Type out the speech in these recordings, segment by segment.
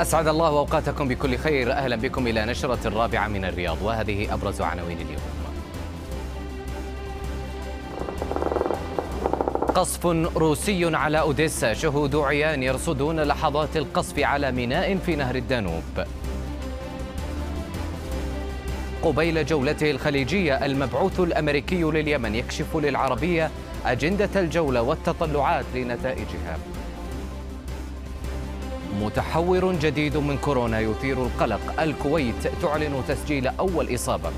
أسعد الله أوقاتكم بكل خير أهلا بكم إلى نشرة الرابعة من الرياض وهذه أبرز عناوين اليوم قصف روسي على أوديسا شهود عيان يرصدون لحظات القصف على ميناء في نهر الدانوب قبيل جولته الخليجية المبعوث الأمريكي لليمن يكشف للعربية أجندة الجولة والتطلعات لنتائجها متحور جديد من كورونا يثير القلق الكويت تعلن تسجيل أول إصابة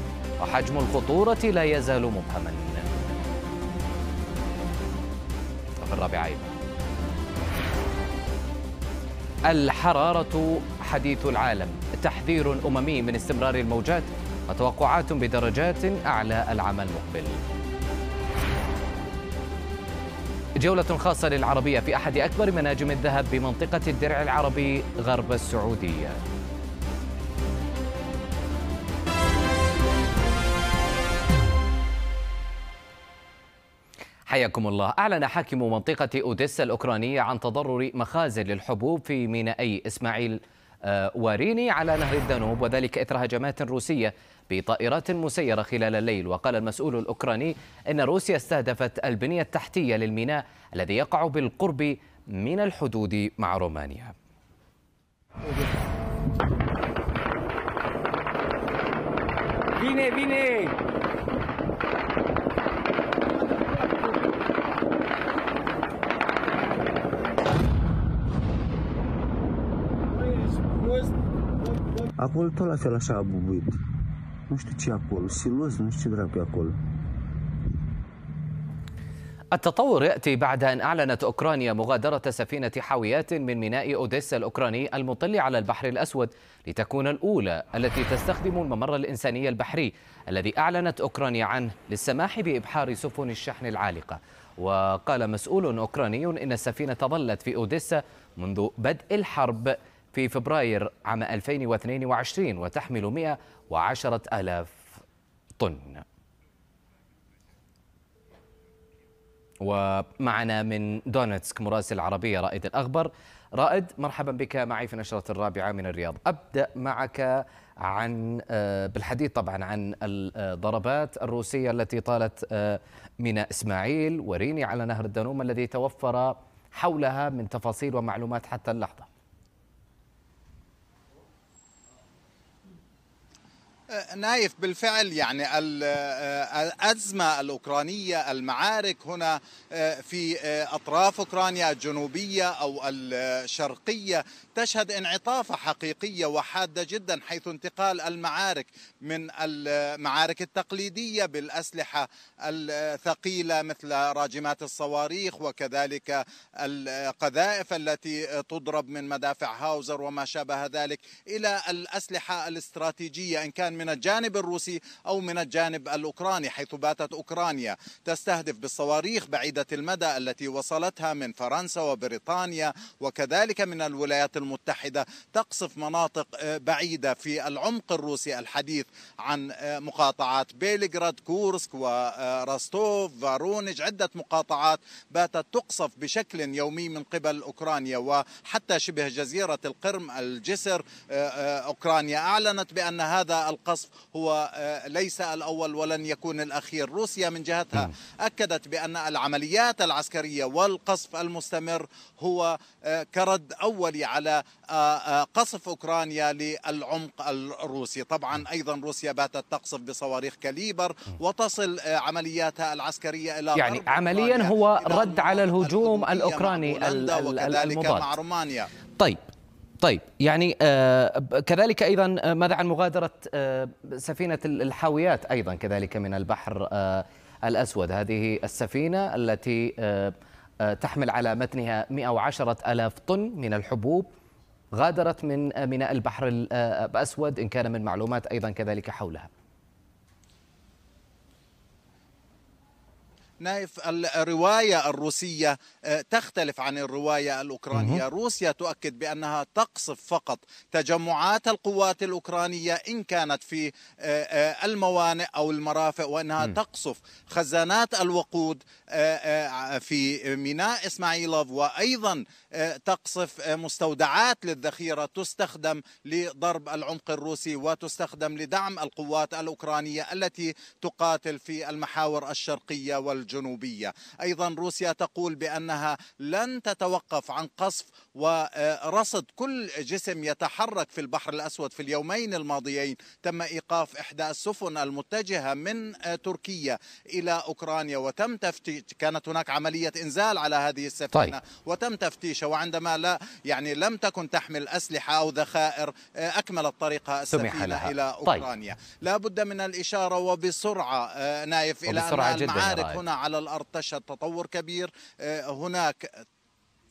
وحجم الخطورة لا يزال مبهما في الرابع أيضا الحرارة حديث العالم تحذير أممي من استمرار الموجات وتوقعات بدرجات أعلى العام المقبل جولة خاصة للعربية في أحد أكبر مناجم الذهب بمنطقة الدرع العربي غرب السعودية حياكم الله أعلن حاكم منطقة أوديسا الأوكرانية عن تضرر مخازن للحبوب في مينائي إسماعيل آه، وريني على نهر الدانوب وذلك إثر هجمات روسية بطائرات مسيرة خلال الليل وقال المسؤول الأوكراني أن روسيا استهدفت البنية التحتية للميناء الذي يقع بالقرب من الحدود مع رومانيا Vine, vine! Apoi tot la fel așa a bubuit. Nu știu ce e acolo, silos, nu știu ce dracu e acolo. التطور ياتي بعد ان اعلنت اوكرانيا مغادره سفينه حاويات من ميناء اوديسا الاوكراني المطل على البحر الاسود لتكون الاولى التي تستخدم الممر الانساني البحري الذي اعلنت اوكرانيا عنه للسماح بابحار سفن الشحن العالقه وقال مسؤول اوكراني ان السفينه ظلت في اوديسا منذ بدء الحرب في فبراير عام 2022 وتحمل 110 ألاف طن ومعنا من دونتسك مراسل عربية رائد الأخبر رائد مرحبا بك معي في نشرة الرابعة من الرياض أبدأ معك عن آه، بالحديث طبعا عن الضربات الروسية التي طالت آه، ميناء إسماعيل وريني على نهر الدانوب الذي توفر حولها من تفاصيل ومعلومات حتى اللحظة نايف بالفعل يعني آه، الأزمة الأوكرانية المعارك هنا آه، في آه، أطراف أوكرانيا الجنوبية أو الشرقية تشهد انعطافة حقيقية وحادة جدا حيث انتقال المعارك من المعارك التقليدية بالأسلحة الثقيلة مثل راجمات الصواريخ وكذلك القذائف التي تضرب من مدافع هاوزر وما شابه ذلك إلى الأسلحة الاستراتيجية إن كان من الجانب الروسي أو من الجانب الأوكراني حيث باتت أوكرانيا تستهدف بالصواريخ بعيدة المدى التي وصلتها من فرنسا وبريطانيا وكذلك من الولايات المتحدة تقصف مناطق آه، بعيدة في العمق الروسي الحديث عن آه، مقاطعات بيلغراد كورسك وراستوف آه، فارونج عدة مقاطعات باتت تقصف بشكل يومي من قبل أوكرانيا وحتى شبه جزيرة القرم الجسر أوكرانيا أعلنت بأن هذا القصف القصف هو آه، ليس الأول ولن يكون الأخير روسيا من جهتها أكدت بأن العمليات العسكرية والقصف المستمر هو آه، كرد أولي على آه، قصف أوكرانيا للعمق الروسي طبعا أيضا روسيا باتت تقصف بصواريخ كاليبر وتصل عملياتها العسكرية إلى يعني عمليا هو رد على الهجوم الأوكراني المضاد مع رومانيا طيب طيب يعني آه، كذلك ايضا آه، ماذا عن مغادره آه، سفينه الحاويات ايضا كذلك من البحر الاسود هذه السفينه التي تحمل على متنها 110 ألاف طن من الحبوب غادرت من ميناء البحر الأسود إن كان من معلومات أيضا كذلك حولها نايف الرواية الروسية آه، تختلف عن الرواية الأوكرانية روسيا تؤكد بأنها تقصف فقط تجمعات القوات الأوكرانية إن كانت في آه، آه، الموانئ أو المرافق وأنها تقصف خزانات الوقود في ميناء إسماعيلوف وأيضا تقصف مستودعات للذخيرة تستخدم لضرب العمق الروسي وتستخدم لدعم القوات الأوكرانية التي تقاتل في المحاور الشرقية وال الجنوبية أيضا روسيا تقول بأنها لن تتوقف عن قصف ورصد كل جسم يتحرك في البحر الأسود في اليومين الماضيين تم إيقاف إحدى السفن المتجهة من آه، تركيا إلى أوكرانيا وتم تفتيش كانت هناك عملية إنزال على هذه السفينة طيب. وتم تفتيشها وعندما لا يعني لم تكن تحمل أسلحة أو ذخائر آه، أكملت طريقها السفينة لها. إلى طيب. أوكرانيا طيب. لا بد من الإشارة وبسرعة آه، نايف إلى أن المعارك هنا على الأرض تشهد تطور كبير هناك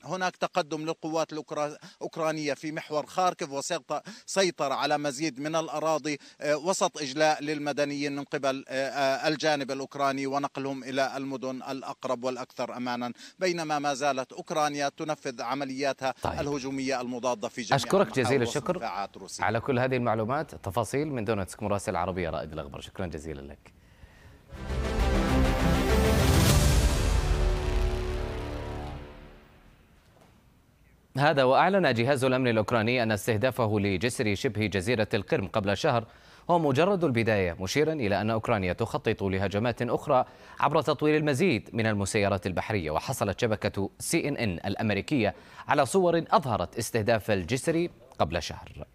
هناك تقدم للقوات الأوكرانية في محور خاركف وسيطر على مزيد من الأراضي آه، وسط إجلاء للمدنيين من قبل آه، آه، الجانب الأوكراني ونقلهم إلى المدن الأقرب والأكثر أمانا بينما ما زالت أوكرانيا تنفذ عملياتها طيب. الهجومية المضادة في جميع أشكرك جزيل الشكر على كل هذه المعلومات تفاصيل من دونتسك مراسل العربية رائد الأخبار شكرا جزيلا لك هذا وأعلن جهاز الأمن الأوكراني أن استهدافه لجسر شبه جزيرة القرم قبل شهر هو مجرد البداية مشيرا إلى أن أوكرانيا تخطط لهجمات أخرى عبر تطوير المزيد من المسيرات البحرية وحصلت شبكة سي إن إن الأمريكية على صور أظهرت استهداف الجسر قبل شهر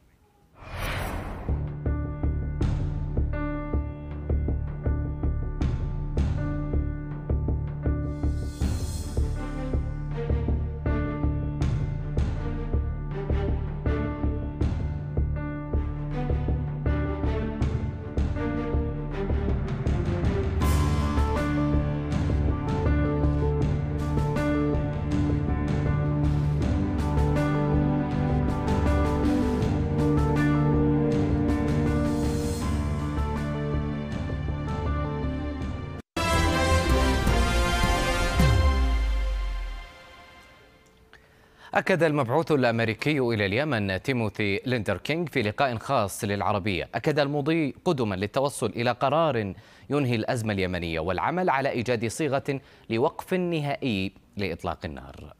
أكد المبعوث الأمريكي إلى اليمن تيموثي ليندر كينغ في لقاء خاص للعربية أكد المضي قدما للتوصل إلى قرار ينهي الأزمة اليمنية والعمل على إيجاد صيغة لوقف نهائي لإطلاق النار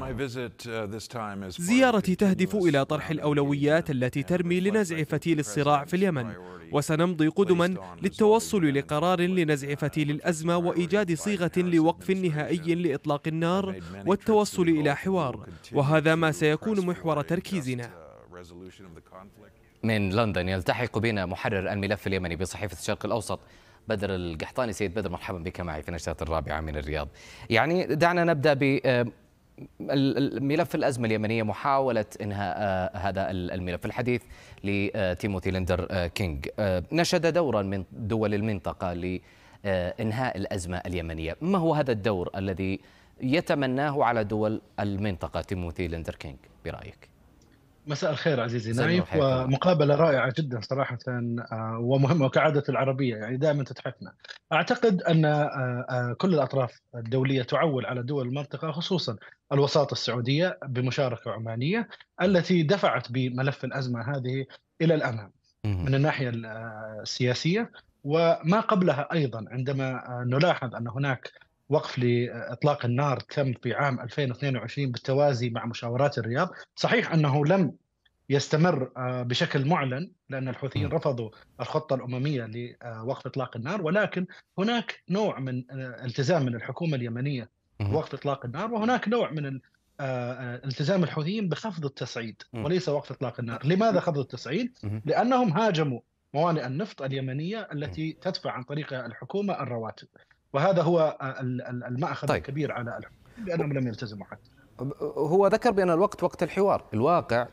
Uh, زيارتي تهدف إلى طرح الأولويات التي ترمي لنزع فتيل الصراع في اليمن وسنمضي قدما للتوصل لقرار لنزع فتيل الأزمة وإيجاد صيغة لوقف نهائي لإطلاق النار والتوصل إلى حوار وهذا ما سيكون محور تركيزنا uh, من لندن يلتحق بنا محرر الملف اليمني بصحيفة الشرق الأوسط بدر القحطاني سيد بدر مرحبا بك معي في نشرة الرابعة من الرياض يعني دعنا نبدأ ب ملف الأزمة اليمنية محاولة إنهاء آه، هذا الملف الحديث لتيموثي آه، ليندر آه، كينج نشد دورا من دول المنطقة لإنهاء الأزمة اليمنية ما هو هذا الدور الذي يتمناه على دول المنطقة تيموثي ليندر كينج برأيك؟ مساء الخير عزيزي نايف ومقابله رائعه جدا صراحه آه، ومهمه وكعاده العربيه يعني دائما تتحفنا. اعتقد ان آه، آه، كل الاطراف الدوليه تعول على دول المنطقه خصوصا الوساطه السعوديه بمشاركه عمانيه التي دفعت بملف الازمه هذه الى الامام من الناحيه السياسيه وما قبلها ايضا عندما نلاحظ ان هناك وقف لاطلاق النار تم في عام 2022 بالتوازي مع مشاورات الرياض، صحيح انه لم يستمر آه، بشكل معلن لان الحوثيين رفضوا الخطه الامميه لوقف اطلاق النار ولكن هناك نوع من آه، التزام من الحكومه اليمنيه بوقف اطلاق النار وهناك نوع من آه، التزام الحوثيين بخفض التصعيد وليس وقف اطلاق النار، لماذا خفض التصعيد؟ لانهم هاجموا موانئ النفط اليمنيه التي تدفع عن طريق الحكومه الرواتب وهذا هو المأخذ طيب. الكبير على بأنهم لم يلتزموا حتى هو ذكر بأن الوقت وقت الحوار الواقع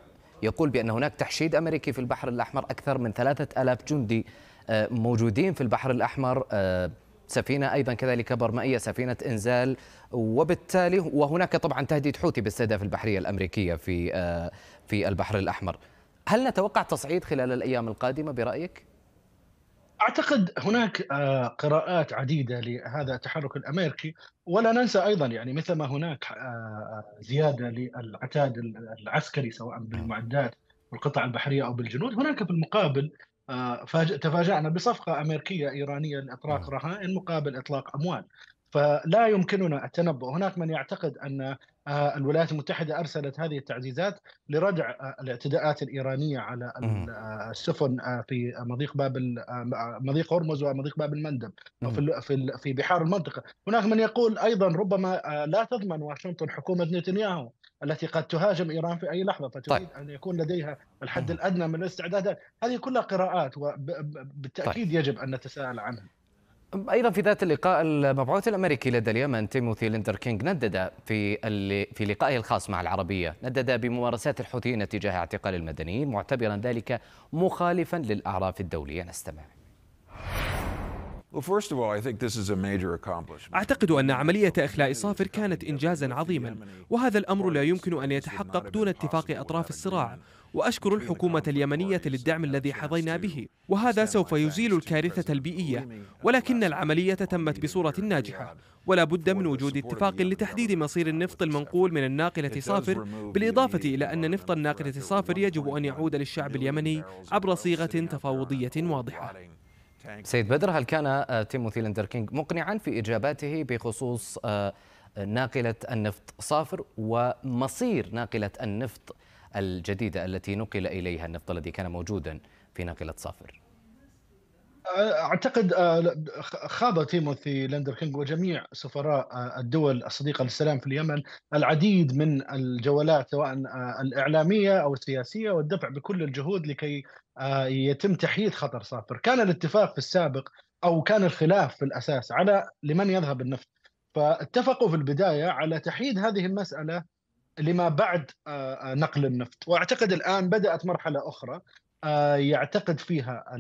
يقول بأن هناك تحشيد أمريكي في البحر الأحمر أكثر من ثلاثة ألاف جندي آه، موجودين في البحر الأحمر آه، سفينة أيضا كذلك برمائية سفينة إنزال وبالتالي وهناك طبعا تهديد حوثي باستهداف البحرية الأمريكية في آه، في البحر الأحمر هل نتوقع تصعيد خلال الأيام القادمة برأيك؟ اعتقد هناك آه، قراءات عديده لهذا التحرك الامريكي ولا ننسى ايضا يعني مثل ما هناك آه، آه، زياده للعتاد العسكري سواء بالمعدات والقطع البحريه او بالجنود هناك في المقابل تفاجأنا بصفقة أمريكية إيرانية لإطلاق نعم. رهائن مقابل إطلاق أموال فلا يمكننا التنبؤ هناك من يعتقد أن آه، الولايات المتحدة أرسلت هذه التعزيزات لردع آه، الاعتداءات الإيرانية على آه، السفن في مضيق باب مضيق هرمز ومضيق باب المندب في في بحار المنطقة هناك من يقول أيضا ربما لا تضمن واشنطن حكومة نتنياهو التي قد تهاجم ايران في اي لحظه فتريد طيب. ان يكون لديها الحد الادنى من الاستعدادات هذه كلها قراءات وبالتاكيد طيب. يجب ان نتساءل عنها أيضا في ذات اللقاء المبعوث الأمريكي لدى اليمن تيموثي ليندر كينج ندد في في لقائه الخاص مع العربية ندد بممارسات الحوثيين تجاه اعتقال المدنيين معتبرا ذلك مخالفا للأعراف الدولية نستمع أعتقد أن عملية إخلاء صافر كانت إنجازا عظيما وهذا الأمر لا يمكن أن يتحقق دون اتفاق أطراف الصراع وأشكر الحكومة اليمنية للدعم الذي حظينا به وهذا سوف يزيل الكارثة البيئية ولكن العملية تمت بصورة ناجحة ولا بد من وجود اتفاق لتحديد مصير النفط المنقول من الناقلة صافر بالإضافة إلى أن نفط الناقلة صافر يجب أن يعود للشعب اليمني عبر صيغة تفاوضية واضحة سيد بدر هل كان آه، تيموثي لندر كينج مقنعا في إجاباته بخصوص آه، ناقلة النفط صافر ومصير ناقلة النفط الجديدة التي نقل إليها النفط الذي كان موجودا في ناقلة صافر اعتقد آه، خاض تيموثي لندر كينغ وجميع سفراء آه، الدول الصديقه للسلام في اليمن العديد من الجولات سواء آه، الاعلاميه او السياسيه والدفع بكل الجهود لكي يتم تحييد خطر صافر، كان الاتفاق في السابق او كان الخلاف في الاساس على لمن يذهب النفط، فاتفقوا في البدايه على تحييد هذه المساله لما بعد آه، آه، نقل النفط واعتقد الان بدات مرحله اخرى آه، يعتقد فيها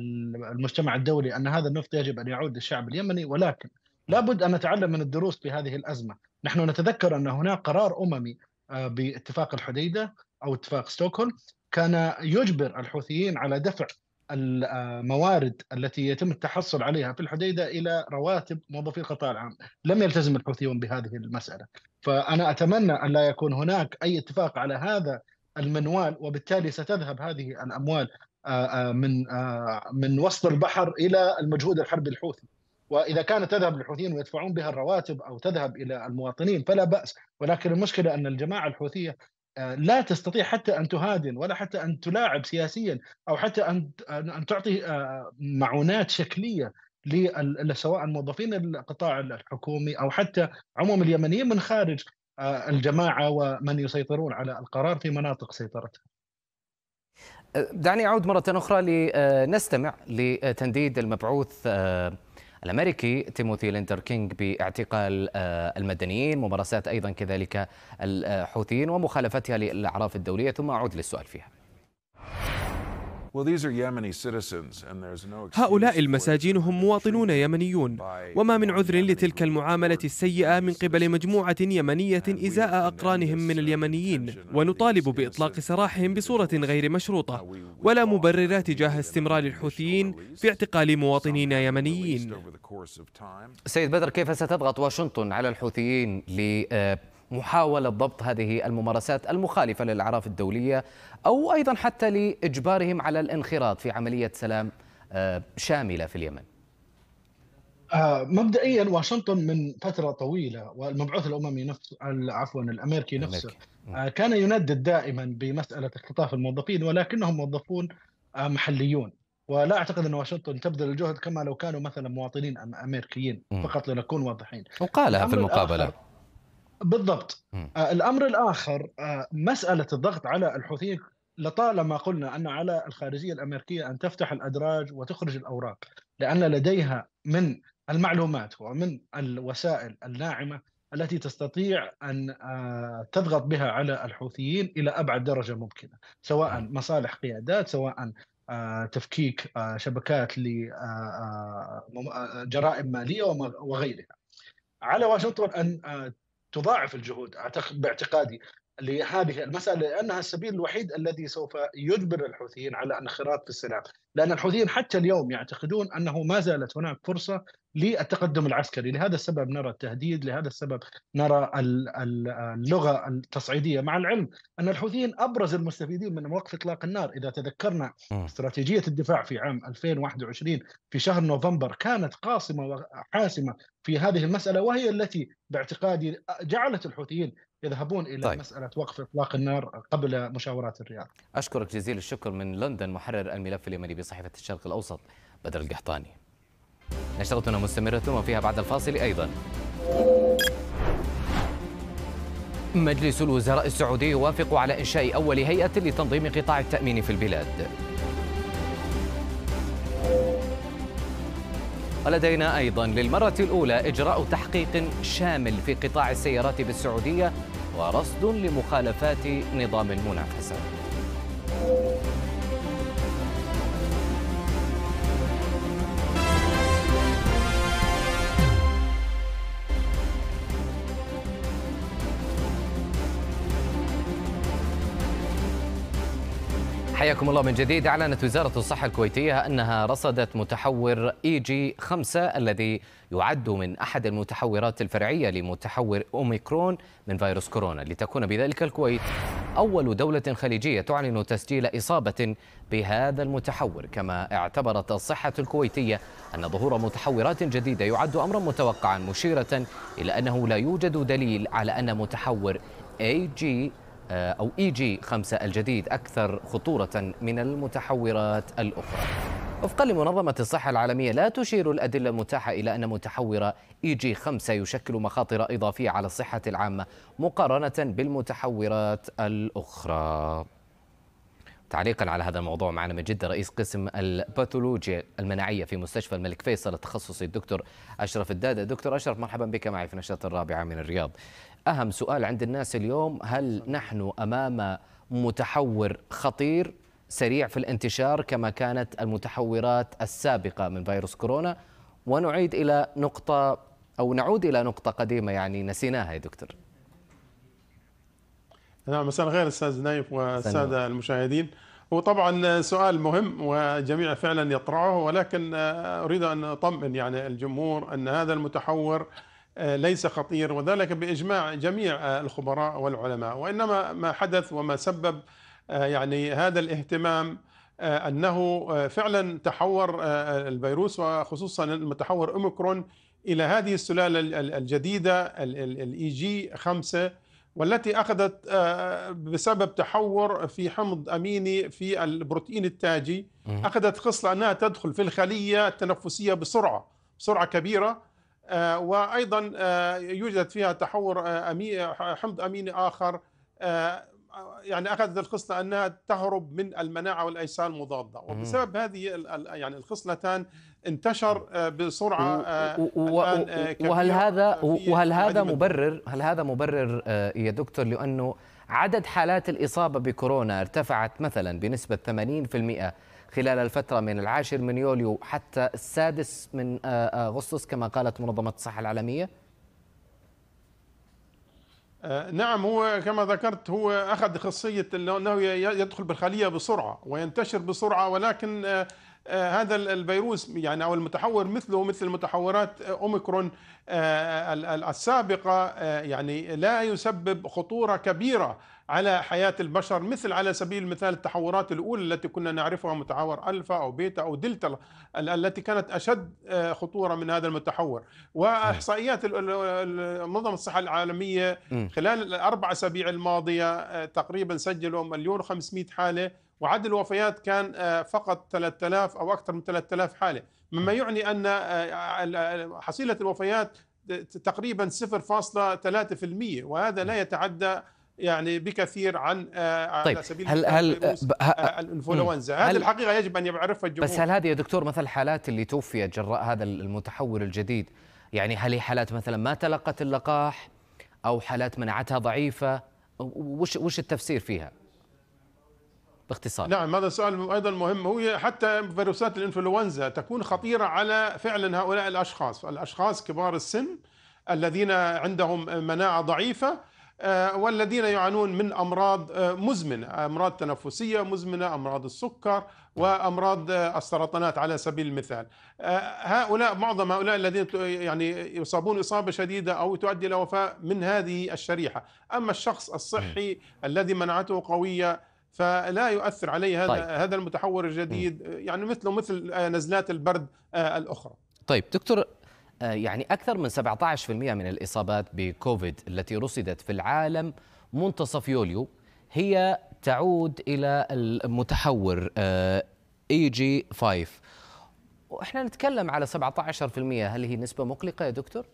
المجتمع الدولي ان هذا النفط يجب ان يعود للشعب اليمني ولكن لابد ان نتعلم من الدروس في هذه الازمه، نحن نتذكر ان هناك قرار اممي باتفاق الحديده او اتفاق ستوكهولم كان يجبر الحوثيين على دفع الموارد التي يتم التحصل عليها في الحديده الى رواتب موظفي القطاع العام، لم يلتزم الحوثيون بهذه المساله، فانا اتمنى ان لا يكون هناك اي اتفاق على هذا المنوال وبالتالي ستذهب هذه الاموال آه، آه، من آه، من وسط البحر الى المجهود الحربي الحوثي واذا كانت تذهب للحوثيين ويدفعون بها الرواتب او تذهب الى المواطنين فلا باس ولكن المشكله ان الجماعه الحوثيه لا تستطيع حتى ان تهادن ولا حتى ان تلاعب سياسيا او حتى ان ان تعطي معونات شكليه سواء موظفين القطاع الحكومي او حتى عموم اليمنيين من خارج آه، الجماعه ومن يسيطرون على القرار في مناطق سيطرتها. دعني اعود مره اخرى لنستمع آه، لتنديد المبعوث آه، الامريكي تيموثي لينتر كينج باعتقال المدنيين ممارسات ايضا كذلك الحوثيين ومخالفتها للاعراف الدوليه ثم اعود للسؤال فيها. هؤلاء المساجين هم مواطنون يمنيون وما من عذر لتلك المعاملة السيئة من قبل مجموعة يمنية إزاء أقرانهم من uh, اليمنيين ونطالب بإطلاق سراحهم بصورة غير مشروطة ولا مبرر تجاه استمرار الحوثيين في اعتقال مواطنين يمنيين سيد بدر كيف ستضغط واشنطن على الحوثيين ل آه، محاولة ضبط هذه الممارسات المخالفة للأعراف الدولية أو أيضا حتى لإجبارهم على الانخراط في عملية سلام آه، شاملة في اليمن آه، مبدئيا واشنطن من فتره طويله والمبعوث الاممي نفسه عفوا الامريكي نفسه آه، كان يندد دائما بمساله اختطاف الموظفين ولكنهم موظفون محليون ولا اعتقد ان واشنطن تبذل الجهد كما لو كانوا مثلا مواطنين امريكيين فقط لنكون واضحين وقالها في المقابله بالضبط آه الامر الاخر آه مساله الضغط على الحوثيين لطالما قلنا ان على الخارجيه الامريكيه ان تفتح الادراج وتخرج الاوراق لان لديها من المعلومات ومن الوسائل الناعمه التي تستطيع ان آه، تضغط بها على الحوثيين الى ابعد درجه ممكنه، سواء مصالح قيادات، سواء آه، تفكيك آه، شبكات لجرائم ماليه وغيرها. على واشنطن ان تضاعف الجهود اعتقد باعتقادي لهذه المسألة لأنها السبيل الوحيد الذي سوف يجبر الحوثيين على الانخراط في السلام لأن الحوثيين حتى اليوم يعتقدون أنه ما زالت هناك فرصة للتقدم العسكري لهذا السبب نرى التهديد لهذا السبب نرى اللغة التصعيدية مع العلم أن الحوثيين أبرز المستفيدين من وقف إطلاق النار إذا تذكرنا استراتيجية الدفاع في عام 2021 في شهر نوفمبر كانت قاصمة وحاسمة في هذه المسألة وهي التي باعتقادي جعلت الحوثيين يذهبون الى طيب. مساله وقف اطلاق النار قبل مشاورات الرياض. اشكرك جزيل الشكر من لندن محرر الملف اليمني بصحيفه الشرق الاوسط بدر القحطاني. نشرتنا مستمره وفيها بعد الفاصل ايضا. مجلس الوزراء السعودي يوافق على انشاء اول هيئه لتنظيم قطاع التامين في البلاد. ولدينا ايضا للمره الاولى اجراء تحقيق شامل في قطاع السيارات بالسعوديه ورصد لمخالفات نظام المنافسه حياكم الله من جديد أعلنت وزارة الصحة الكويتية أنها رصدت متحور إي جي 5 الذي يعد من أحد المتحورات الفرعية لمتحور أوميكرون من فيروس كورونا لتكون بذلك الكويت أول دولة خليجية تعلن تسجيل إصابة بهذا المتحور كما اعتبرت الصحة الكويتية أن ظهور متحورات جديدة يعد أمرا متوقعا مشيرة إلى أنه لا يوجد دليل على أن متحور اي جي آه، أو إي جي 5 الجديد أكثر خطورة من المتحورات الأخرى وفقا لمنظمة الصحة العالمية لا تشير الأدلة المتاحة إلى أن متحور إي جي 5 يشكل مخاطر إضافية على الصحة العامة مقارنة بالمتحورات الأخرى تعليقا على هذا الموضوع معنا من جدة رئيس قسم الباثولوجيا المناعية في مستشفى الملك فيصل التخصصي الدكتور أشرف الدادة دكتور أشرف مرحبا بك معي في نشرة الرابعة من الرياض أهم سؤال عند الناس اليوم هل نحن أمام متحور خطير سريع في الانتشار كما كانت المتحورات السابقة من فيروس كورونا ونعيد إلى نقطة أو نعود إلى نقطة قديمة يعني نسيناها يا دكتور نعم مساء الخير استاذ نايف والساده المشاهدين وطبعا سؤال مهم وجميع فعلا يطرحه ولكن آه، اريد ان اطمئن يعني الجمهور ان هذا المتحور آه، ليس خطير وذلك باجماع جميع آه، الخبراء والعلماء وانما ما حدث وما سبب يعني هذا الاهتمام انه فعلا تحور الفيروس وخصوصا المتحور اوميكرون الى هذه السلاله الجديده الاي جي 5 والتي أخذت آه، آه، بسبب تحور في حمض أميني في البروتين التاجي أخذت خصلة أنها تدخل في الخلية التنفسية بسرعة بسرعة كبيرة آه، وأيضا يوجد فيها تحور حمض أميني آخر يعني أخذت الخصلة أنها تهرب من المناعة والأجسام المضادة وبسبب هذه يعني الخصلتان انتشر آه، بسرعه آه، الآن آه، وهل هذا وهل هذا مبرر هل هذا مبرر يا دكتور لانه عدد حالات الاصابه بكورونا ارتفعت مثلا بنسبه 80% خلال الفترة من العاشر من يوليو حتى السادس من أغسطس كما قالت منظمة الصحة العالمية نعم هو كما ذكرت هو أخذ خصيه أنه يدخل بالخلية بسرعة وينتشر بسرعة ولكن آه، هذا الفيروس يعني او المتحور مثله مثل متحورات آه، اوميكرون آه، السابقه يعني لا يسبب خطوره كبيره على حياه البشر مثل على سبيل المثال التحورات الاولى التي كنا نعرفها متحور الفا او بيتا او دلتا التي كانت اشد خطوره من هذا المتحور واحصائيات منظمه الصحه العالميه خلال الاربع اسابيع الماضيه تقريبا سجلوا مليون و500 حاله وعدد الوفيات كان آه، فقط 3000 أو أكثر من 3000 حالة مما يعني أن آه، آه، حصيلة الوفيات تقريبا 0.3% وهذا لا يتعدى يعني بكثير عن طيب على سبيل هل هل الانفلونزا هذه الحقيقه يجب ان يعرفها الجمهور بس هل هذه يا دكتور مثل الحالات اللي توفيت جراء هذا المتحول الجديد يعني هل هي حالات مثلا ما تلقت اللقاح او حالات مناعتها ضعيفه وش وش التفسير فيها؟ باختصار نعم هذا سؤال ايضا مهم هو حتى فيروسات الانفلونزا تكون خطيره على فعلا هؤلاء الاشخاص الاشخاص كبار السن الذين عندهم مناعه ضعيفه آه، والذين يعانون من امراض آه، مزمنه، امراض تنفسيه مزمنه، امراض السكر وامراض آه، السرطانات على سبيل المثال. هؤلاء معظم هؤلاء الذين يعني يصابون اصابه شديده او تؤدي الى وفاه من هذه الشريحه، اما الشخص الصحي الذي مناعته قويه فلا يؤثر عليه هذا طيب. هذا المتحور الجديد يعني مثله مثل آه، نزلات البرد آه، الاخرى طيب دكتور آه، يعني اكثر من 17% من الاصابات بكوفيد التي رصدت في العالم منتصف يوليو هي تعود الى المتحور اي جي 5 واحنا نتكلم على 17% هل هي نسبه مقلقه يا دكتور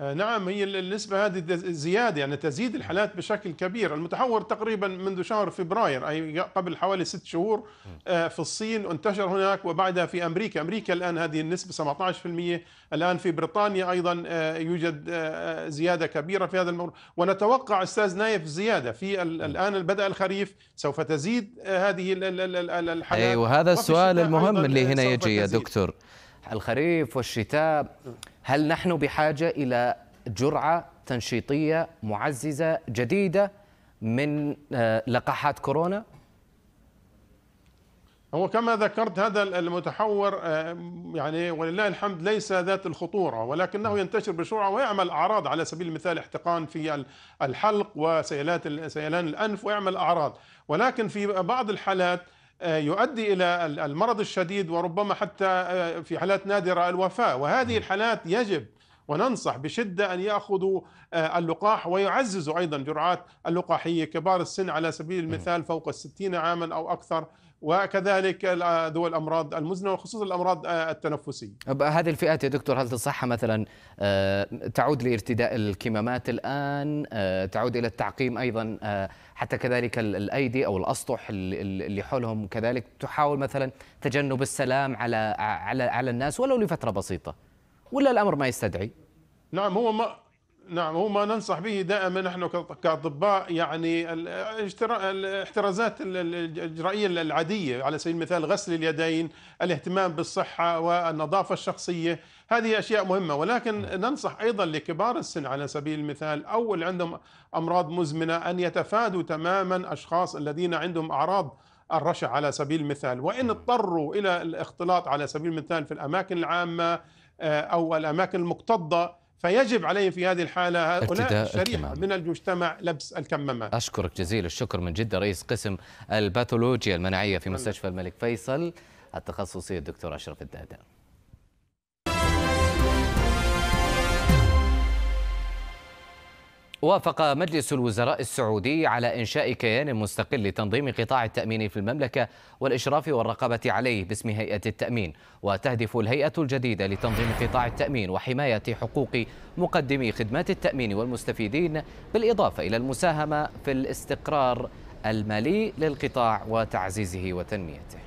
آه، نعم هي النسبة هذه زيادة يعني تزيد الحالات بشكل كبير المتحور تقريبا منذ شهر فبراير أي قبل حوالي ست شهور آه، في الصين انتشر هناك وبعدها في أمريكا أمريكا الآن هذه النسبة 17% الآن في بريطانيا أيضا آه، يوجد زيادة كبيرة في هذا الموضوع ونتوقع أستاذ نايف زيادة في الآن بدأ الخريف سوف تزيد هذه الحالات أي وهذا السؤال المهم اللي هنا يجي يا دكتور الخريف والشتاء هل نحن بحاجه الى جرعه تنشيطيه معززه جديده من آه، لقاحات كورونا؟ هو كما ذكرت هذا المتحور آه، يعني ولله الحمد ليس ذات الخطورة ولكنه نعم. ينتشر بسرعة ويعمل أعراض على سبيل المثال احتقان في الحلق وسيلان الأنف ويعمل أعراض ولكن في بعض الحالات آه، يؤدي الى المرض الشديد وربما حتى آه، في حالات نادره الوفاه وهذه نعم. الحالات يجب وننصح بشده ان ياخذوا آه، اللقاح ويعززوا ايضا جرعات اللقاحيه كبار السن على سبيل نعم. المثال فوق الستين عاما او اكثر وكذلك ذوي الامراض المزمنه وخصوصا الامراض آه، التنفسيه. هذه الفئات يا دكتور هل تصحى مثلا آه، تعود لارتداء الكمامات الان آه، تعود الى التعقيم ايضا حتى كذلك الايدي او الاسطح اللي حولهم كذلك تحاول مثلا تجنب السلام على على على الناس ولو لفتره بسيطه ولا الامر ما يستدعي؟ نعم هو ما نعم هو ما ننصح به دائما نحن كاطباء يعني الاحترازات الاجرائيه العاديه على سبيل المثال غسل اليدين، الاهتمام بالصحه والنظافه الشخصيه، هذه اشياء مهمه ولكن نعم. ننصح ايضا لكبار السن على سبيل المثال او اللي عندهم امراض مزمنه ان يتفادوا تماما اشخاص الذين عندهم اعراض الرشح على سبيل المثال، وان نعم. اضطروا الى الاختلاط على سبيل المثال في الاماكن العامه آه، او الاماكن المكتظه فيجب عليهم في هذه الحالة هؤلاء الشريحة من المجتمع لبس الكمامة أشكرك جزيل الشكر من جدة رئيس قسم الباثولوجيا المناعية في مستشفى الملك فيصل التخصصي الدكتور أشرف الدهدان وافق مجلس الوزراء السعودي على إنشاء كيان مستقل لتنظيم قطاع التأمين في المملكة والإشراف والرقابة عليه باسم هيئة التأمين وتهدف الهيئة الجديدة لتنظيم قطاع التأمين وحماية حقوق مقدمي خدمات التأمين والمستفيدين بالإضافة إلى المساهمة في الاستقرار المالي للقطاع وتعزيزه وتنميته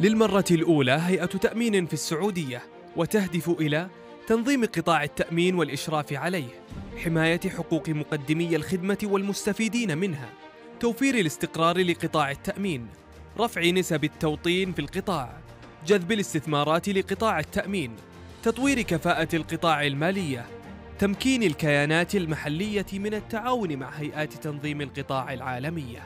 للمرة الأولى هيئة تأمين في السعودية وتهدف إلى تنظيم قطاع التأمين والإشراف عليه حماية حقوق مقدمي الخدمة والمستفيدين منها توفير الاستقرار لقطاع التأمين رفع نسب التوطين في القطاع جذب الاستثمارات لقطاع التأمين تطوير كفاءة القطاع المالية تمكين الكيانات المحلية من التعاون مع هيئات تنظيم القطاع العالمية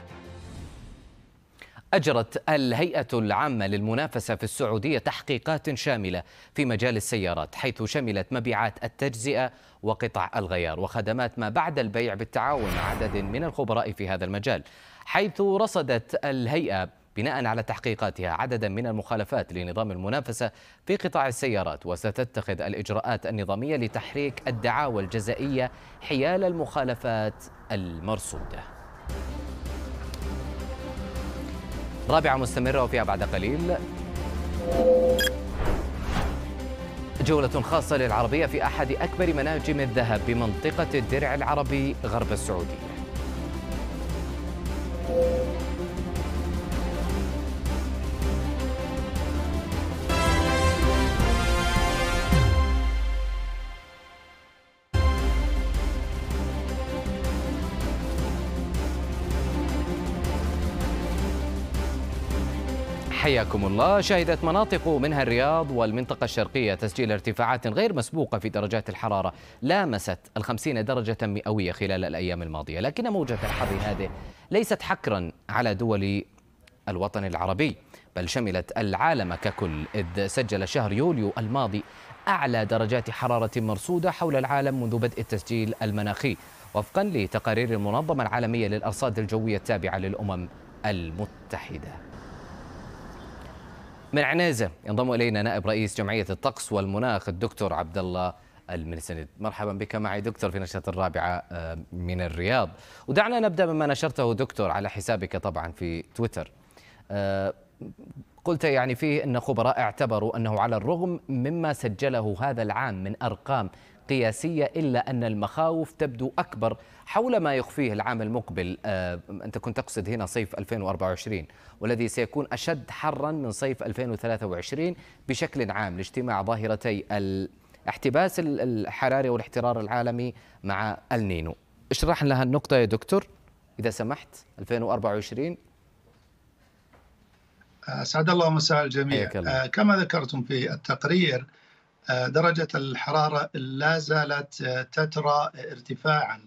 أجرت الهيئة العامة للمنافسة في السعودية تحقيقات شاملة في مجال السيارات حيث شملت مبيعات التجزئة وقطع الغيار وخدمات ما بعد البيع بالتعاون مع عدد من الخبراء في هذا المجال حيث رصدت الهيئة بناء على تحقيقاتها عددا من المخالفات لنظام المنافسة في قطاع السيارات وستتخذ الإجراءات النظامية لتحريك الدعاوى الجزائية حيال المخالفات المرصودة رابعة مستمرة وفيها بعد قليل جولة خاصة للعربية في أحد أكبر مناجم الذهب بمنطقة الدرع العربي غرب السعودية حياكم الله شهدت مناطق منها الرياض والمنطقة الشرقية تسجيل ارتفاعات غير مسبوقة في درجات الحرارة لامست الخمسين درجة مئوية خلال الأيام الماضية لكن موجة الحر هذه ليست حكرا على دول الوطن العربي بل شملت العالم ككل إذ سجل شهر يوليو الماضي أعلى درجات حرارة مرصودة حول العالم منذ بدء التسجيل المناخي وفقا لتقارير المنظمة العالمية للأرصاد الجوية التابعة للأمم المتحدة من عنيزة ينضم إلينا نائب رئيس جمعية الطقس والمناخ الدكتور عبد الله المنسند مرحبا بك معي دكتور في نشرة الرابعة آه، من الرياض ودعنا نبدأ مما نشرته دكتور على حسابك طبعا في تويتر آه، قلت يعني فيه أن خبراء اعتبروا أنه على الرغم مما سجله هذا العام من أرقام قياسية إلا أن المخاوف تبدو أكبر حول ما يخفيه العام المقبل آه، أنت كنت تقصد هنا صيف 2024 والذي سيكون أشد حرا من صيف 2023 بشكل عام لاجتماع ظاهرتي الاحتباس الحراري والاحترار العالمي مع النينو اشرح لنا النقطة يا دكتور إذا سمحت 2024 أسعد الله مساء الجميع آه، كما ذكرتم في التقرير درجة الحرارة لا زالت تترى ارتفاعا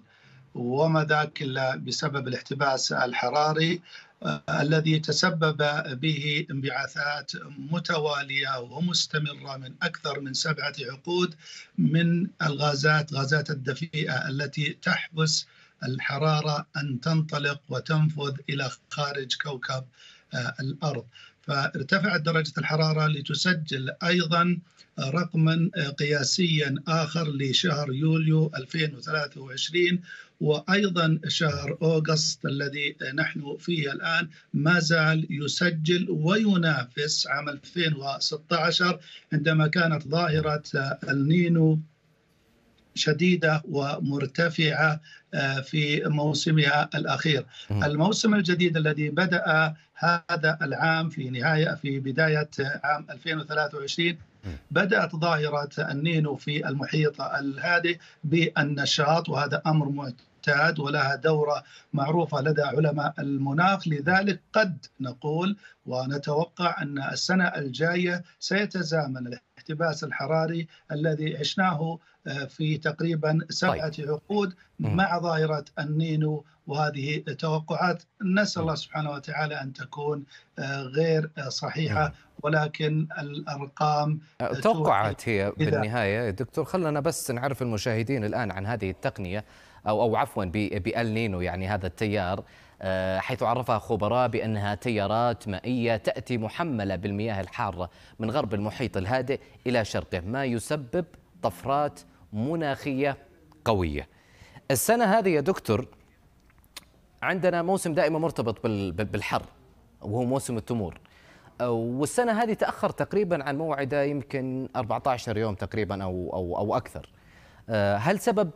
وما ذاك إلا بسبب الاحتباس الحراري آه، الذي تسبب به انبعاثات متواليه ومستمره من اكثر من سبعه عقود من الغازات غازات الدفيئه التي تحبس الحراره ان تنطلق وتنفذ الى خارج كوكب آه، الارض. فارتفعت درجة الحرارة لتسجل أيضا رقما آه، قياسيا آخر لشهر يوليو 2023 وأيضا شهر أوغست الذي نحن فيه الآن ما زال يسجل وينافس عام 2016 عندما كانت ظاهرة النينو شديده ومرتفعه آه، في موسمها الاخير. الموسم الجديد الذي بدا هذا العام في نهايه في بدايه عام 2023 بدأت ظاهرة النينو في المحيط الهادئ بالنشاط وهذا أمر معتاد ولها دورة معروفة لدى علماء المناخ لذلك قد نقول ونتوقع أن السنة الجاية سيتزامن الاحتباس الحراري الذي عشناه آه، في تقريبا سبعة طيب. عقود مع ظاهرة النينو وهذه توقعات نسأل الله سبحانه وتعالى أن تكون آه، غير آه، صحيحة ولكن الأرقام توقعات هي بالنهاية دكتور خلنا بس نعرف المشاهدين الآن عن هذه التقنية أو أو عفوا بالنينو يعني هذا التيار آه، حيث عرفها خبراء بأنها تيارات مائية تأتي محملة بالمياه الحارة من غرب المحيط الهادئ إلى شرقه ما يسبب طفرات مناخية قوية السنة هذه يا دكتور عندنا موسم دائما مرتبط بالحر وهو موسم التمور آه، والسنة هذه تأخر تقريبا عن موعده يمكن 14 يوم تقريبا أو, أو, أو أكثر آه، هل سبب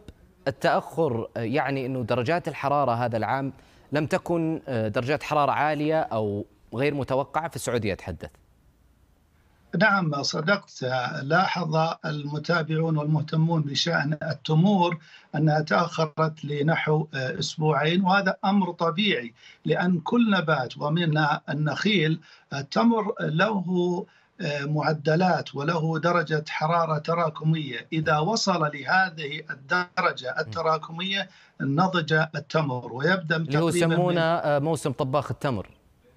التأخر يعني أنه درجات الحرارة هذا العام لم تكن آه، درجات حرارة عالية أو غير متوقعة في السعودية أتحدث نعم صدقت لاحظ المتابعون والمهتمون بشأن التمور أنها تأخرت لنحو آه، أسبوعين وهذا أمر طبيعي لأن كل نبات ومنها النخيل التمر آه، له معدلات وله درجة حرارة تراكمية إذا وصل لهذه الدرجة التراكمية نضج التمر ويبدأ اللي هو يسمونه آه، موسم طباخ التمر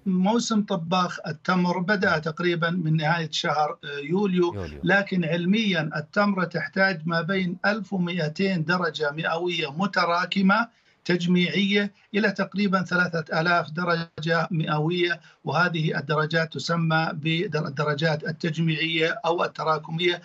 موسم طباخ التمر بدأ تقريبا من نهاية شهر آه، يوليو, يوليو. لكن علميا التمرة تحتاج ما بين 1200 درجة مئوية متراكمة تجميعية إلى تقريبا 3000 درجة مئوية وهذه الدرجات تسمى بالدرجات التجميعية أو التراكمية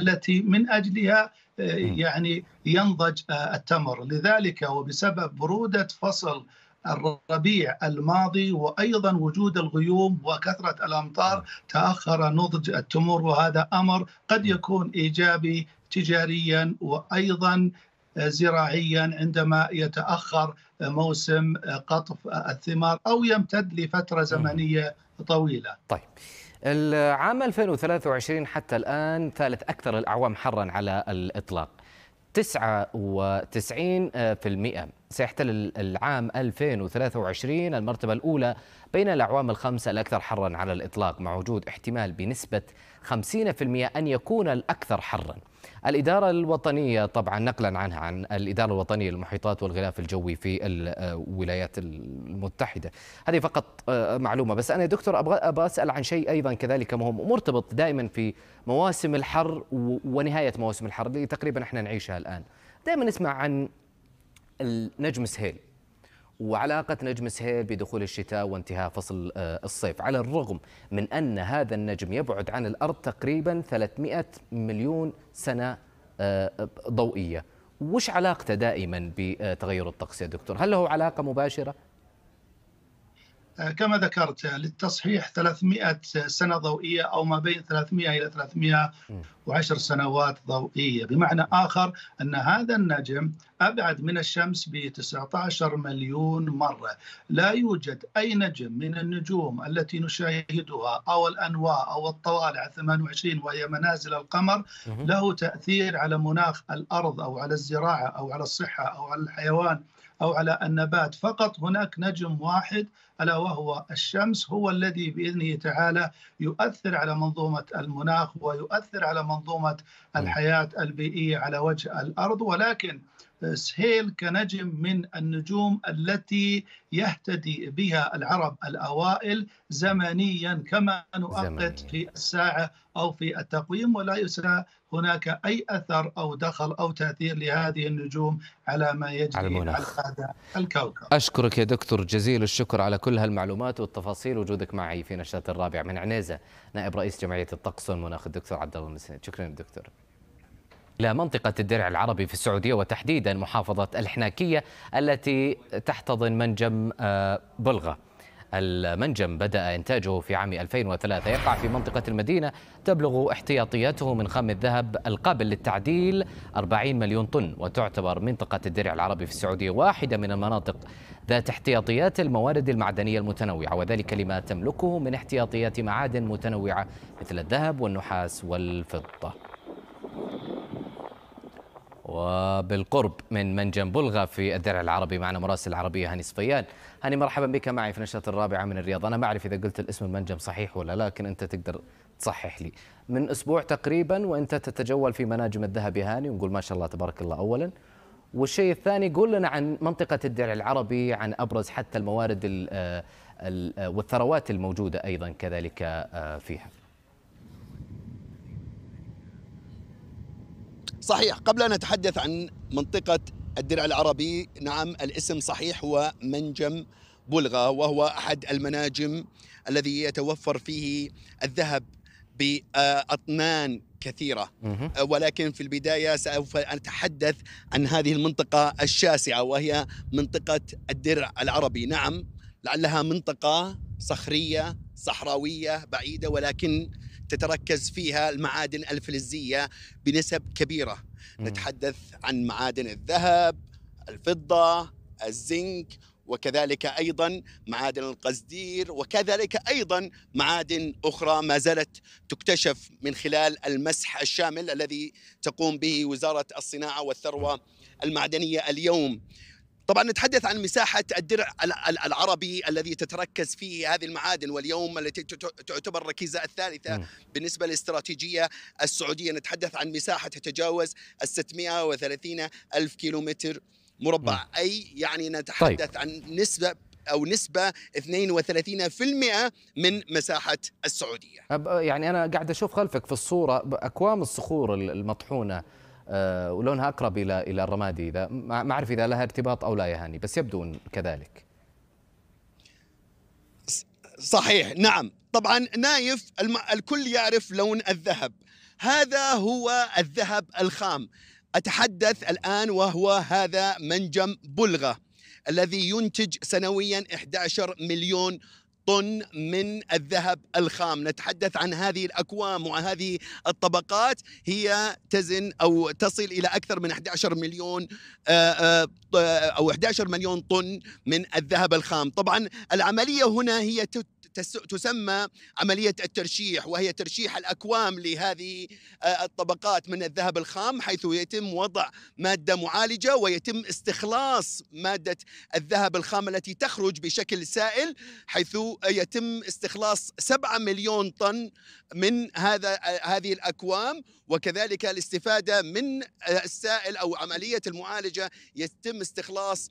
التي من أجلها آه، يعني ينضج آه، التمر لذلك وبسبب برودة فصل الربيع الماضي وايضا وجود الغيوم وكثره الامطار تاخر نضج التمر وهذا امر قد يكون ايجابي تجاريا وايضا زراعيا عندما يتاخر موسم قطف الثمار او يمتد لفتره زمنيه طويله. طيب العام 2023 حتى الان ثالث اكثر الاعوام حرا على الاطلاق. 99% سيحتل العام 2023 المرتبة الأولى بين الأعوام الخمسة الأكثر حرا على الإطلاق مع وجود احتمال بنسبة 50% أن يكون الأكثر حرا الإدارة الوطنية طبعا نقلا عنها عن الإدارة الوطنية للمحيطات والغلاف الجوي في الولايات المتحدة هذه فقط آه، معلومة بس أنا يا دكتور أبغى, أبغى أسأل عن شيء أيضا كذلك مهم مرتبط دائما في مواسم الحر ونهاية مواسم الحر اللي تقريبا احنا نعيشها الآن دائما نسمع عن النجم سهيل وعلاقة نجم سهيل بدخول الشتاء وانتهاء فصل آه، الصيف على الرغم من أن هذا النجم يبعد عن الأرض تقريبا 300 مليون سنة آه، ضوئية وش علاقته دائما بتغير الطقس يا دكتور هل له علاقة مباشرة آه، كما ذكرت آه، للتصحيح 300 سنة ضوئية أو ما بين 300 إلى 310 سنوات ضوئية بمعنى آخر أن هذا النجم أبعد من الشمس ب 19 مليون مرة لا يوجد أي نجم من النجوم التي نشاهدها أو الأنواع أو الطوالع 28 وهي منازل القمر له تأثير على مناخ الأرض أو على الزراعة أو على الصحة أو على الحيوان أو على النبات فقط هناك نجم واحد ألا وهو الشمس هو الذي بإذنه تعالى يؤثر على منظومة المناخ ويؤثر على منظومة نعم. الحياة البيئية على وجه الأرض ولكن سهيل كنجم من النجوم التي يهتدي بها العرب الأوائل زمنيا كما نؤقت في الساعة أو في التقويم ولا يسرى هناك أي أثر أو دخل أو تأثير لهذه النجوم على ما يجري على, المناخ. على هذا الكوكب أشكرك يا دكتور جزيل الشكر على كل هالمعلومات والتفاصيل وجودك معي في نشرة الرابع من عنيزة نائب رئيس جمعية الطقس والمناخ الدكتور عبد الله المسند شكرا دكتور إلى منطقة الدرع العربي في السعودية وتحديدا محافظة الحناكية التي تحتضن منجم آه، بلغة المنجم بدأ إنتاجه في عام 2003 يقع في منطقة المدينة تبلغ احتياطياته من خام الذهب القابل للتعديل 40 مليون طن وتعتبر منطقة الدرع العربي في السعودية واحدة من المناطق ذات احتياطيات الموارد المعدنية المتنوعة وذلك لما تملكه من احتياطيات معادن متنوعة مثل الذهب والنحاس والفضة وبالقرب من منجم بلغة في الدرع العربي معنا مراسل العربية هاني صفيان هاني مرحبا بك معي في نشرة الرابعة من الرياض أنا ما أعرف إذا قلت الاسم المنجم صحيح ولا لا لكن أنت تقدر تصحح لي من أسبوع تقريبا وأنت تتجول في مناجم الذهبي هاني ونقول ما شاء الله تبارك الله أولا والشيء الثاني قول لنا عن منطقة الدرع العربي عن أبرز حتى الموارد آه، آه، والثروات الموجودة أيضا كذلك آه، فيها صحيح قبل أن نتحدث عن منطقة الدرع العربي نعم الاسم صحيح هو منجم بلغة وهو أحد المناجم الذي يتوفر فيه الذهب بأطنان كثيرة آه، ولكن في البداية سوف أتحدث عن هذه المنطقة الشاسعة وهي منطقة الدرع العربي نعم لعلها منطقة صخرية صحراوية بعيدة ولكن تتركز فيها المعادن الفلزيه بنسب كبيره مم. نتحدث عن معادن الذهب الفضه الزنك وكذلك ايضا معادن القزدير وكذلك ايضا معادن اخرى ما زالت تكتشف من خلال المسح الشامل الذي تقوم به وزاره الصناعه والثروه المعدنيه اليوم طبعا نتحدث عن مساحة الدرع العربي الذي تتركز فيه هذه المعادن واليوم التي تعتبر الركيزة الثالثة بالنسبة للاستراتيجية السعودية نتحدث عن مساحة تتجاوز ال 630 ألف كيلومتر مربع أي يعني نتحدث طيب. عن نسبة او نسبه 32% من مساحه السعوديه. يعني انا قاعد اشوف خلفك في الصوره اكوام الصخور المطحونه آه، ولونها اقرب الى الى الرمادي اذا ما اعرف اذا لها ارتباط او لا يا هاني بس يبدو كذلك صحيح نعم طبعا نايف الكل يعرف لون الذهب هذا هو الذهب الخام اتحدث الان وهو هذا منجم بلغه الذي ينتج سنويا 11 مليون طن من الذهب الخام نتحدث عن هذه الأكوام وهذه الطبقات هي تزن أو تصل إلى أكثر من 11 مليون آه، آه، أو 11 مليون طن من الذهب الخام طبعا العملية هنا هي تسمى عملية الترشيح وهي ترشيح الأكوام لهذه آه، الطبقات من الذهب الخام حيث يتم وضع مادة معالجة ويتم استخلاص مادة الذهب الخام التي تخرج بشكل سائل حيث يتم استخلاص 7 مليون طن من هذا آه، هذه الأكوام وكذلك الاستفادة من آه، السائل أو عملية المعالجة يتم استخلاص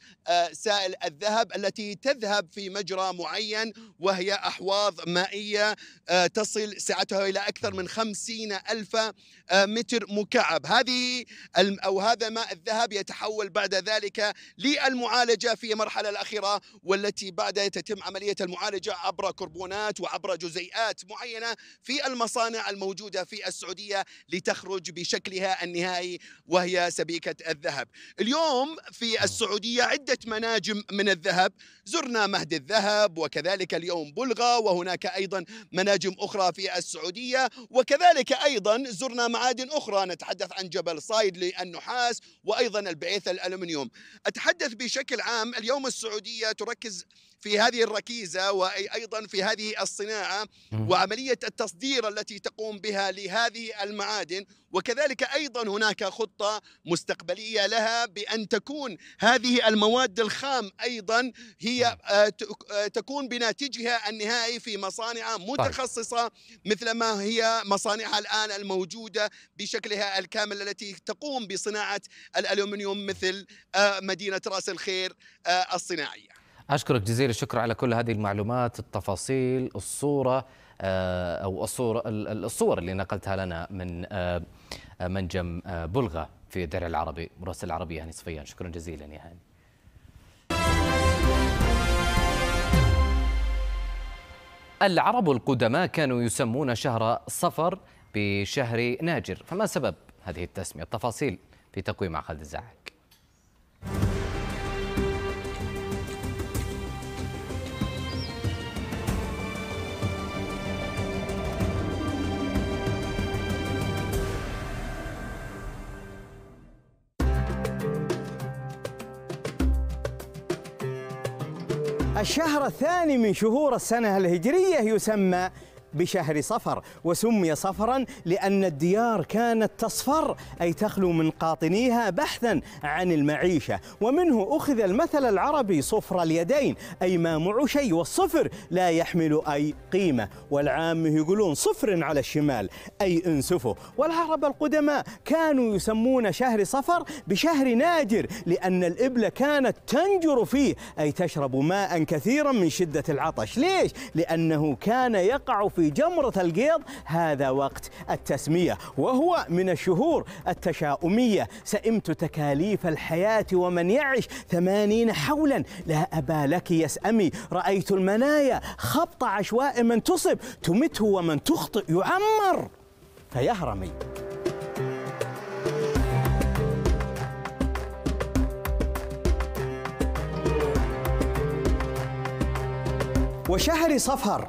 سائل الذهب التي تذهب في مجرى معين وهي أحواض مائية آه، تصل سعتها إلى أكثر من خمسين ألف آه، متر مكعب هذه أو هذا ماء الذهب يتحول بعد ذلك للمعالجة في المرحلة الأخيرة والتي بعدها تتم عملية المعالجة عبر كربونات وعبر جزيئات معينة في المصانع الموجودة في السعودية لتخرج بشكلها النهائي وهي سبيكة الذهب اليوم في السعودية عدة مناجم من الذهب زرنا مهد الذهب وكذلك اليوم بلغ الملغى وهناك أيضا مناجم أخرى في السعودية وكذلك أيضا زرنا معادن أخرى نتحدث عن جبل صايد للنحاس وأيضا البعيث الألمنيوم أتحدث بشكل عام اليوم السعودية تركز في هذه الركيزة وأيضا في هذه الصناعة وعملية التصدير التي تقوم بها لهذه المعادن وكذلك أيضا هناك خطة مستقبلية لها بأن تكون هذه المواد الخام أيضا هي آه، آه، تكون بناتجها النهائي في مصانع متخصصة مثل ما هي مصانعها الآن الموجودة بشكلها الكامل التي تقوم بصناعة الألومنيوم مثل آه، مدينة رأس الخير الصناعية أشكرك جزيل الشكر على كل هذه المعلومات التفاصيل الصورة آه، أو الصور الصور اللي نقلتها لنا من آه، منجم آه، بلغة في الدرع العربي مراسل العربي هاني صفيان شكرا جزيلا يا هاني العرب القدماء كانوا يسمون شهر صفر بشهر ناجر فما سبب هذه التسمية التفاصيل في تقويم مع خالد الزاعل الشهر الثاني من شهور السنة الهجرية يسمى بشهر صفر وسمي صفرا لأن الديار كانت تصفر أي تخلو من قاطنيها بحثا عن المعيشة ومنه أخذ المثل العربي صفر اليدين أي ما معه شيء والصفر لا يحمل أي قيمة والعامة يقولون صفر على الشمال أي انسفه والعرب القدماء كانوا يسمون شهر صفر بشهر ناجر لأن الإبل كانت تنجر فيه أي تشرب ماء كثيرا من شدة العطش ليش؟ لأنه كان يقع في يسوي جمرة القيض هذا وقت التسمية وهو من الشهور التشاؤمية سئمت تكاليف الحياة ومن يعش ثمانين حولا لا أبا لك يسأمي رأيت المنايا خبط عشواء من تصب تمته ومن تخطئ يعمر فيهرمي وشهر صفر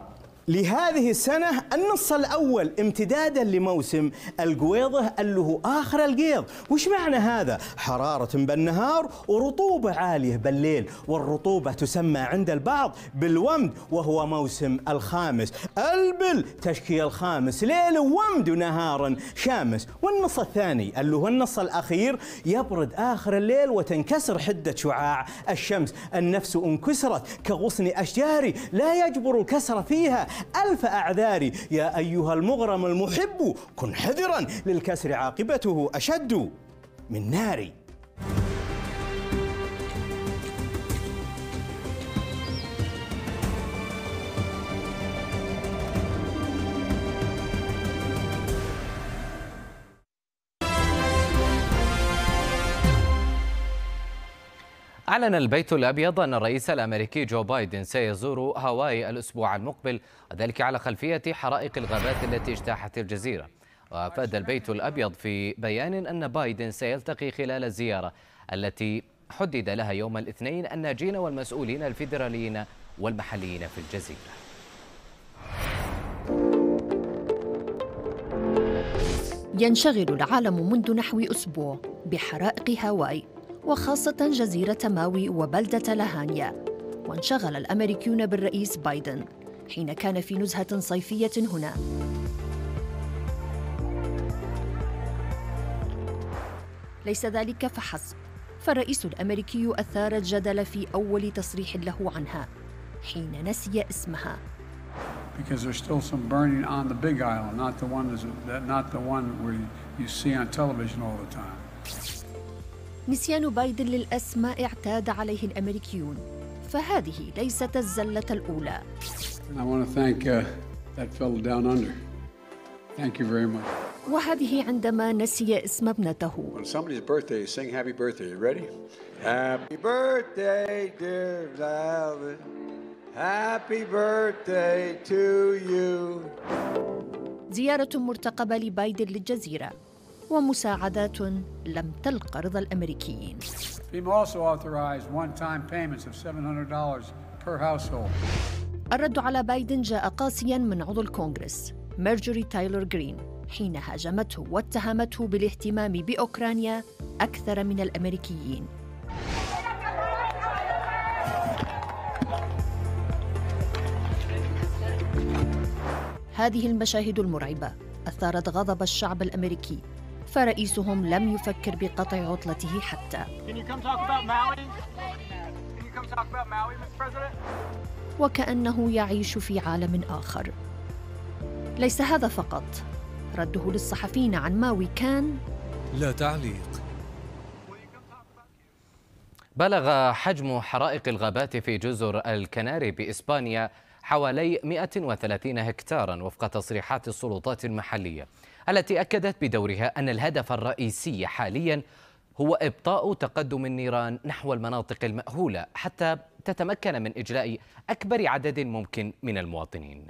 لهذه السنة النص الأول امتدادا لموسم القويضة اللي هو آخر القيض وش معنى هذا؟ حرارة بالنهار ورطوبة عالية بالليل والرطوبة تسمى عند البعض بالومد وهو موسم الخامس البل تشكي الخامس ليل ومد ونهار شامس والنص الثاني اللي هو النص الأخير يبرد آخر الليل وتنكسر حدة شعاع الشمس النفس انكسرت كغصن أشجاري لا يجبر الكسر فيها ألف أعذار يا أيها المغرم المحب كن حذرا للكسر عاقبته أشد من نار أعلن البيت الأبيض أن الرئيس الأمريكي جو بايدن سيزور هاواي الأسبوع المقبل وذلك على خلفية حرائق الغابات التي اجتاحت الجزيرة وأفاد البيت الأبيض في بيان أن بايدن سيلتقي خلال الزيارة التي حدد لها يوم الاثنين الناجين والمسؤولين الفيدراليين والمحليين في الجزيرة ينشغل العالم منذ نحو أسبوع بحرائق هاواي وخاصة جزيرة ماوي وبلدة لاهانيا وانشغل الأمريكيون بالرئيس بايدن حين كان في نزهة صيفية هنا ليس ذلك فحسب فالرئيس الأمريكي أثار الجدل في أول تصريح له عنها حين نسي اسمها because there's still some burning on the big island, not the one, that's, not the one where you see on television all the time. نسيان بايدن للأسماء اعتاد عليه الأمريكيون فهذه ليست الزلة الأولى وهذه عندما نسي اسم ابنته زيارة مرتقبة لبايدن للجزيرة ومساعدات لم تلق رضا الامريكيين. الرد على بايدن جاء قاسيا من عضو الكونغرس ميرجوري تايلور جرين حين هاجمته واتهمته بالاهتمام باوكرانيا اكثر من الامريكيين. هذه المشاهد المرعبه اثارت غضب الشعب الامريكي فرئيسهم لم يفكر بقطع عطلته حتى وكأنه يعيش في عالم آخر ليس هذا فقط رده للصحفيين عن ماوي كان لا تعليق بلغ حجم حرائق الغابات في جزر الكناري بإسبانيا حوالي 130 هكتارا وفق تصريحات السلطات المحلية التي أكدت بدورها أن الهدف الرئيسي حاليا هو إبطاء تقدم النيران نحو المناطق المأهولة حتى تتمكن من إجلاء أكبر عدد ممكن من المواطنين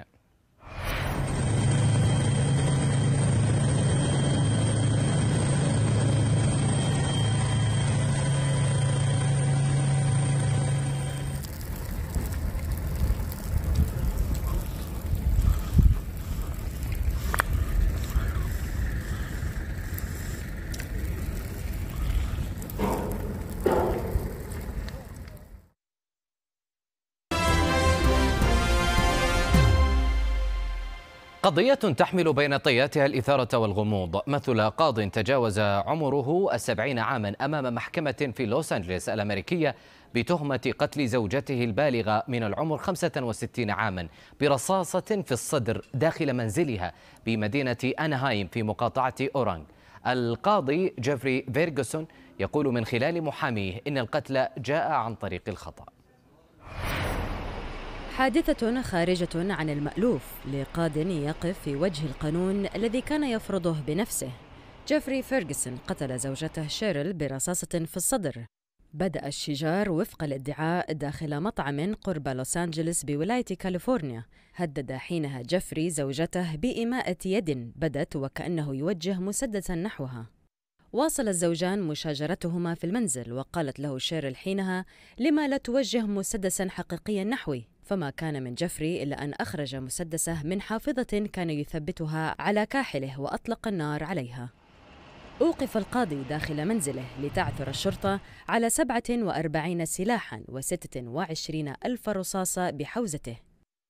قضية تحمل بين طياتها الإثارة والغموض مثل قاض تجاوز عمره السبعين عاما أمام محكمة في لوس أنجلس الأمريكية بتهمة قتل زوجته البالغة من العمر 65 عاما برصاصة في الصدر داخل منزلها بمدينة أنهايم في مقاطعة أورانج القاضي جيفري فيرغسون يقول من خلال محاميه إن القتل جاء عن طريق الخطأ حادثة خارجة عن المألوف لقاد يقف في وجه القانون الذي كان يفرضه بنفسه جيفري فيرجسون قتل زوجته شيرل برصاصة في الصدر بدأ الشجار وفق الادعاء داخل مطعم قرب لوس أنجلوس بولاية كاليفورنيا هدد حينها جيفري زوجته بإيماءة يد بدت وكأنه يوجه مسدسا نحوها واصل الزوجان مشاجرتهما في المنزل وقالت له شيرل حينها لما لا توجه مسدسا حقيقيا نحوي فما كان من جفري إلا أن أخرج مسدسه من حافظة كان يثبتها على كاحله وأطلق النار عليها أوقف القاضي داخل منزله لتعثر الشرطة على 47 سلاحاً و26 ألف رصاصة بحوزته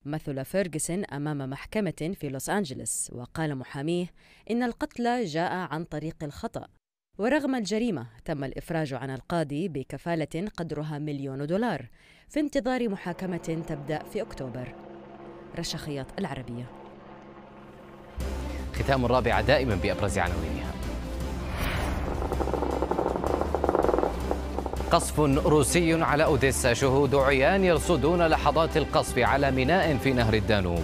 مثل فيرجسون أمام محكمة في لوس أنجلوس وقال محاميه إن القتل جاء عن طريق الخطأ ورغم الجريمة تم الإفراج عن القاضي بكفالة قدرها مليون دولار في انتظار محاكمة تبدأ في أكتوبر رشا خياط العربية ختام الرابعة دائما بأبرز عناوينها قصف روسي على أوديسا شهود عيان يرصدون لحظات القصف على ميناء في نهر الدانوب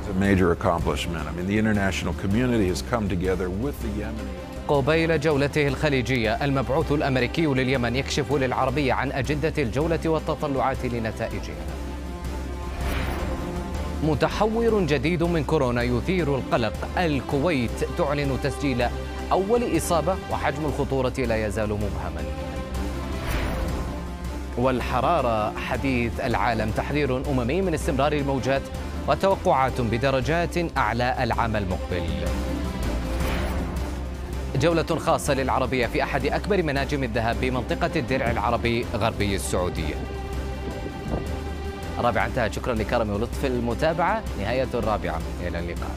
It's a major accomplishment. I mean, the international community has come together with the Yemeni. قبيل جولته الخليجية المبعوث الأمريكي لليمن يكشف للعربية عن أجندة الجولة والتطلعات لنتائجها متحور جديد من كورونا يثير القلق الكويت تعلن تسجيل أول إصابة وحجم الخطورة لا يزال مبهما والحرارة حديث العالم تحذير أممي من استمرار الموجات وتوقعات بدرجات أعلى العام المقبل جولة خاصة للعربية في أحد أكبر مناجم الذهب بمنطقة الدرع العربي غربي السعودية رابعة انتهت شكرا لكرم ولطف المتابعة نهاية الرابعة إلى اللقاء